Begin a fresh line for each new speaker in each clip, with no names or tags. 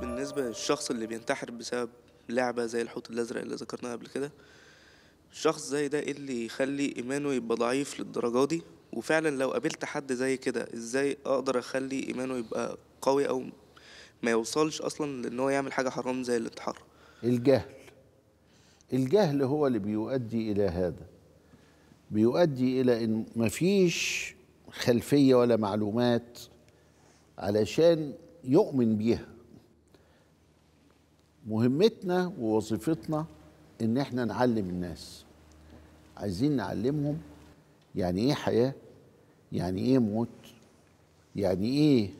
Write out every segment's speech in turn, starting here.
بالنسبة للشخص اللي بينتحر بسبب لعبة زي الحوت الأزرق اللي ذكرناها قبل كده شخص زي ده ايه اللي يخلي إيمانه يبقى ضعيف للدرجة دي وفعلا لو قابلت حد زي كده ازاي أقدر أخلي إيمانه يبقى قوي أو ما يوصلش أصلا لأن هو يعمل حاجة حرام زي الانتحار
الجهل الجهل هو اللي بيؤدي إلى هذا بيؤدي إلى إن مفيش خلفية ولا معلومات علشان يؤمن بيها مهمتنا ووظيفتنا ان احنا نعلم الناس عايزين نعلمهم يعني ايه حياه يعني ايه موت يعني ايه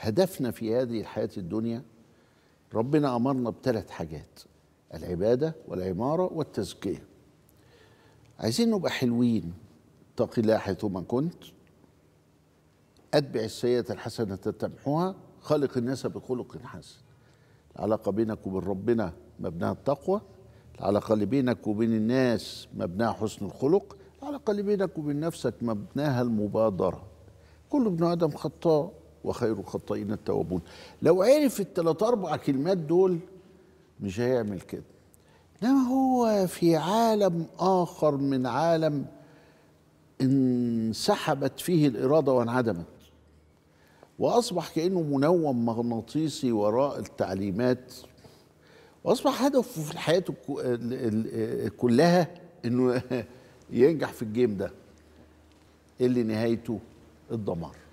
هدفنا في هذه الحياه الدنيا ربنا امرنا بثلاث حاجات العباده والعماره والتزكيه عايزين نبقى حلوين اتق الله حيثما كنت اتبع السيئه الحسنه تمحوها خلق الناس بخلق حسن العلاقة بينك وبين ربنا مبناها التقوى العلاقة اللي بينك وبين الناس مبناها حسن الخلق العلاقة اللي بينك وبين نفسك مبناها المبادرة كل ابن آدم خطاء وخير الخطائين التوابون لو عرف الثلاث أربع كلمات دول مش هيعمل كده إنما هو في عالم آخر من عالم انسحبت فيه الإرادة وانعدمت واصبح كانه منوم مغناطيسي وراء التعليمات واصبح هدفه في الحياه كلها انه ينجح في الجيم ده إيه اللي نهايته الدمار